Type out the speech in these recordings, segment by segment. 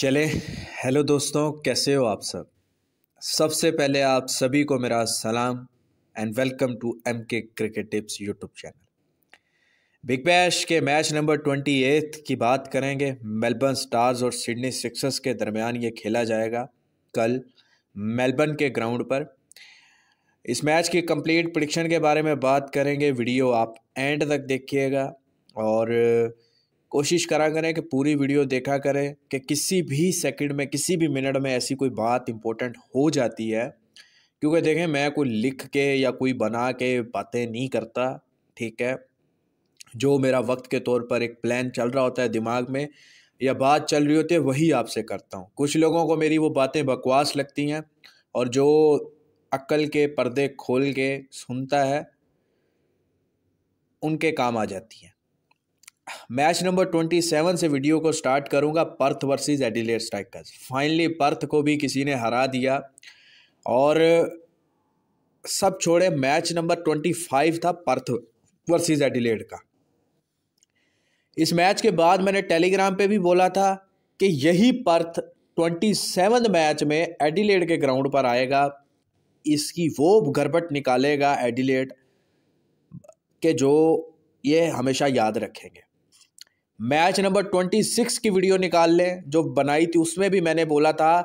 चले हेलो दोस्तों कैसे हो आप सब सबसे पहले आप सभी को मेरा सलाम and welcome to M K cricket tips YouTube channel Big Bash के मैच नंबर ट्वेंटी एथ की बात करेंगे मेलबर्न स्टार्स और सिडनी सिक्सर्स के दरमियान ये खेला जाएगा कल मेलबर्न के ग्राउंड पर इस मैच की कंप्लीट प्रडिक्शन के बारे में बात करेंगे वीडियो आप एंड तक देखिएगा और कोशिश करा करें कि पूरी वीडियो देखा करें कि किसी भी सेकंड में किसी भी मिनट में ऐसी कोई बात इम्पोर्टेंट हो जाती है क्योंकि देखें मैं कोई लिख के या कोई बना के बातें नहीं करता ठीक है जो मेरा वक्त के तौर पर एक प्लान चल रहा होता है दिमाग में या बात चल रही होती है वही आपसे करता हूँ कुछ लोगों को मेरी वो बातें बकवास लगती हैं और जो अक्ल के पर्दे खोल के सुनता है उनके काम आ जाती हैं मैच नंबर ट्वेंटी सेवन से वीडियो को स्टार्ट करूंगा Perth versus Adelaide Strikers finally Perth को भी किसी ने हरा दिया और सब छोड़े मैच नंबर ट्वेंटी फाइव था पर्थ वर्सेस एडिलेड का इस मैच के बाद मैंने टेलीग्राम पे भी बोला था कि यही पर्थ ट्वेंटी सेवन मैच में एडिलेड के ग्राउंड पर आएगा इसकी वो गड़बट निकालेगा एडिलेड के जो ये हमेशा याद रखेंगे मैच नंबर ट्वेंटी सिक्स की वीडियो निकाल लें जो बनाई थी उसमें भी मैंने बोला था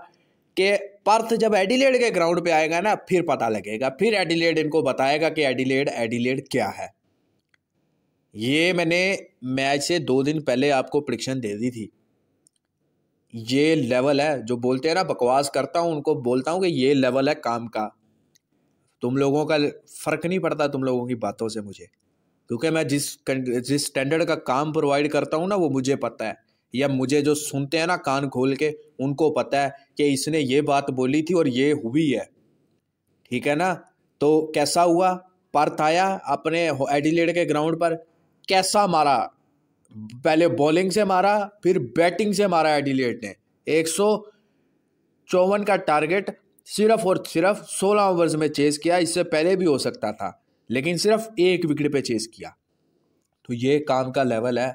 कि पर्थ जब एडिलेड के ग्राउंड पे आएगा ना फिर पता लगेगा फिर एडिलेड इनको बताएगा कि एडिलेड एडिलेड क्या है ये मैंने मैच से दो दिन पहले आपको प्रिक्शन दे दी थी ये लेवल है जो बोलते हैं ना बकवास करता हूँ उनको बोलता हूँ कि ये लेवल है काम का तुम लोगों का फ़र्क नहीं पड़ता तुम लोगों की बातों से मुझे क्योंकि मैं जिस जिस स्टैंडर्ड का काम प्रोवाइड करता हूँ ना वो मुझे पता है या मुझे जो सुनते हैं ना कान खोल के उनको पता है कि इसने ये बात बोली थी और ये हुई है ठीक है ना तो कैसा हुआ पर्थ आया अपने एडिलेड के ग्राउंड पर कैसा मारा पहले बॉलिंग से मारा फिर बैटिंग से मारा एडिलेड ने एक चौवन का टारगेट सिर्फ और सिर्फ सोलह ओवर्स में चेस किया इससे पहले भी हो सकता था लेकिन सिर्फ एक विकेट पे चेस किया तो ये काम का लेवल है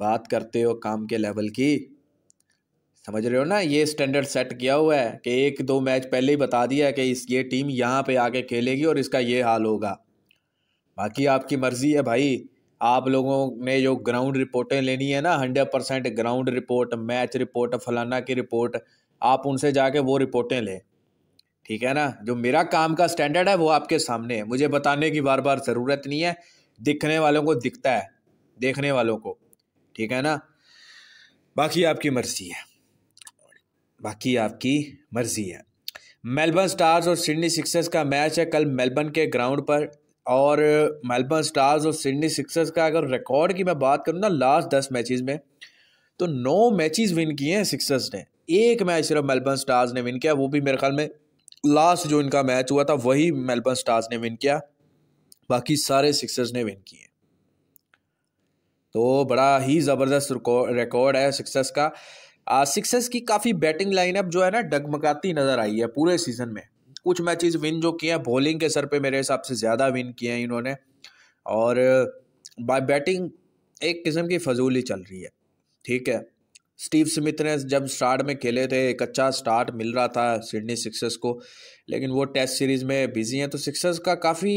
बात करते हो काम के लेवल की समझ रहे हो ना ये स्टैंडर्ड सेट किया हुआ है कि एक दो मैच पहले ही बता दिया है कि इस ये टीम यहाँ पे आके खेलेगी और इसका ये हाल होगा बाकी आपकी मर्ज़ी है भाई आप लोगों ने जो ग्राउंड रिपोर्टें लेनी है ना hundred percent ground report match report फलाना की रिपोर्ट आप उनसे जाके वो रिपोर्टें लें ठीक है ना जो मेरा काम का स्टैंडर्ड है वो आपके सामने है मुझे बताने की बार बार ज़रूरत नहीं है दिखने वालों को दिखता है देखने वालों को ठीक है ना बाकी आपकी मर्जी है बाकी आपकी मर्जी है मेलबर्न स्टार्स और सिडनी सिक्सर्स का मैच है कल मेलबर्न के ग्राउंड पर और मेलबर्न स्टार्स और सिडनी सिक्सर्स का अगर रिकॉर्ड की मैं बात करूँ ना लास्ट दस मैचेस में तो नौ मैचेस विन किए हैं सिक्सर्स ने एक मैच सिर्फ मेलबर्न स्टार्स ने विन किया वो भी मेरे ख्याल में लास्ट जो इनका मैच हुआ था वही मेलबर्न स्टार्स ने विन किया बाकी सारे सिक्सर्स ने विन किए तो बड़ा ही ज़बरदस्त रिकॉर्ड है सिक्सर्स का सिक्सर्स की काफ़ी बैटिंग लाइनअप जो है ना डगमगाती नज़र आई है पूरे सीज़न में कुछ मैचेस विन जो किए हैं बॉलिंग के सर पे मेरे हिसाब से ज़्यादा विन किए हैं इन्होंने और बैटिंग एक किस्म की फजूली चल रही है ठीक है स्टीव स्मिथ ने जब स्टार्ट में खेले थे एक अच्छा स्टार्ट मिल रहा था सिडनी सिक्सर्स को लेकिन वो टेस्ट सीरीज़ में बिजी हैं तो सिक्सर्स का काफ़ी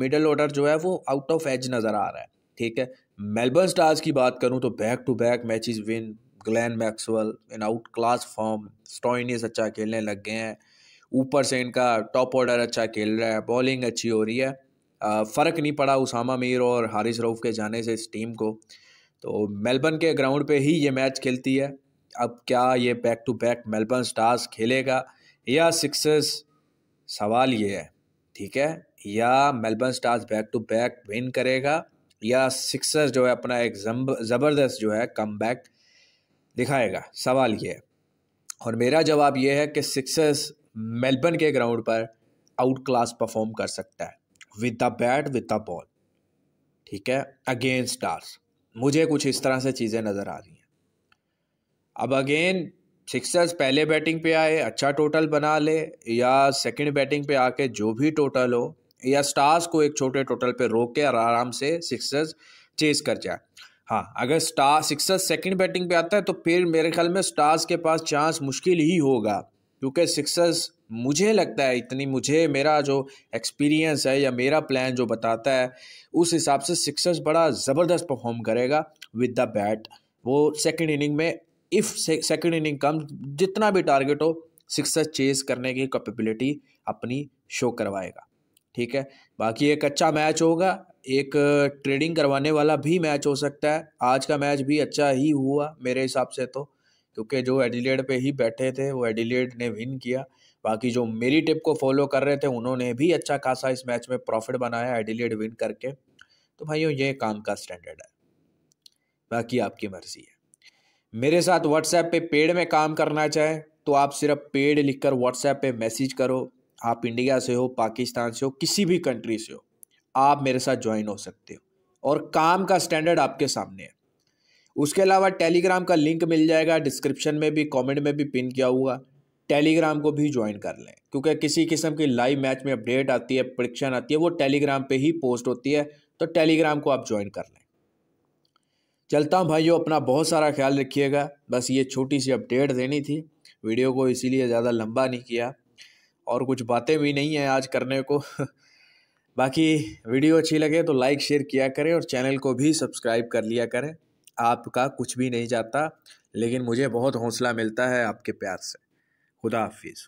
मिडल ऑर्डर जो है वो आउट ऑफ एज नज़र आ रहा है ठीक है मेलबर्न स्टार्स की बात करूँ तो back to back matches win Glenn Maxwell in outclass form Stoinis अच्छा खेलने लग गए हैं ऊपर से इनका टॉप ऑर्डर अच्छा खेल रहा है बॉलिंग अच्छी हो रही है फ़र्क नहीं पड़ा उसामा मीर और हारिस रऊफ़ के जाने से इस टीम को तो मेलबर्न के ग्राउंड पे ही ये मैच खेलती है अब क्या ये back to back Melbourne Stars खेलेगा या सिक्सर्स सवाल ये है ठीक है या Melbourne Stars back to back win करेगा या सिक्सर्स जो है अपना एक ज़बरदस्त जो है कम बैक दिखाएगा सवाल ये है और मेरा जवाब ये है कि सिक्सर्स मेलबर्न के ग्राउंड पर आउट क्लास परफॉर्म कर सकता है with the bat with the ball ठीक है अगेंस्ट स्टार्स मुझे कुछ इस तरह से चीज़ें नज़र आ रही हैं अब अगेन सिक्सर्स पहले बैटिंग पे आए अच्छा टोटल बना ले या सेकंड बैटिंग पे आके जो भी टोटल हो या स्टार्स को एक छोटे टोटल पे रोक के और आराम से सिक्सर्स चेज कर जाए हाँ अगर स्टार सिक्सर्स सेकंड बैटिंग पे आता है तो फिर मेरे ख्याल में स्टार्स के पास चांस मुश्किल ही होगा क्योंकि सिक्सर्स मुझे लगता है इतनी मुझे मेरा जो एक्सपीरियंस है या मेरा प्लान जो बताता है उस हिसाब से सिक्सर्स बड़ा ज़बरदस्त परफॉर्म करेगा विद द बैट वो सेकेंड इनिंग में इफ़ सेकेंड इनिंग कम जितना भी टारगेट हो सिक्सर्स चेस करने की कैपेबिलिटी अपनी शो करवाएगा ठीक है बाकी एक अच्छा मैच होगा एक ट्रेडिंग करवाने वाला भी मैच हो सकता है आज का मैच भी अच्छा ही हुआ मेरे हिसाब से तो क्योंकि जो एडिलेड पे ही बैठे थे वो एडिलेड ने विन किया बाकी जो मेरी टिप को फॉलो कर रहे थे उन्होंने भी अच्छा खासा इस मैच में प्रॉफिट बनाया एडिलेड विन करके तो भाइयों ये काम का स्टैंडर्ड है बाकी आपकी मर्जी है मेरे साथ व्हाट्सएप पे पेड में काम करना चाहे तो आप सिर्फ पेड लिखकर व्हाट्सएप पे मैसेज करो आप इंडिया से हो पाकिस्तान से हो किसी भी कंट्री से हो आप मेरे साथ ज्वाइन हो सकते हो और काम का स्टैंडर्ड आपके सामने है उसके अलावा टेलीग्राम का लिंक मिल जाएगा डिस्क्रिप्शन में भी कमेंट में भी पिन किया हुआ टेलीग्राम को भी ज्वाइन कर लें क्योंकि किसी किस्म की लाइव मैच में अपडेट आती है परीक्षण आती है वो टेलीग्राम पे ही पोस्ट होती है तो टेलीग्राम को आप ज्वाइन कर लें चलता हूँ भाइयों अपना बहुत सारा ख्याल रखिएगा बस ये छोटी सी अपडेट देनी थी वीडियो को इसीलिए ज़्यादा लंबा नहीं किया और कुछ बातें भी नहीं हैं आज करने को बाकी वीडियो अच्छी लगे तो लाइक शेयर किया करें और चैनल को भी सब्सक्राइब कर लिया करें आपका कुछ भी नहीं जाता लेकिन मुझे बहुत हौसला मिलता है आपके प्यार से खुदा हाफिज़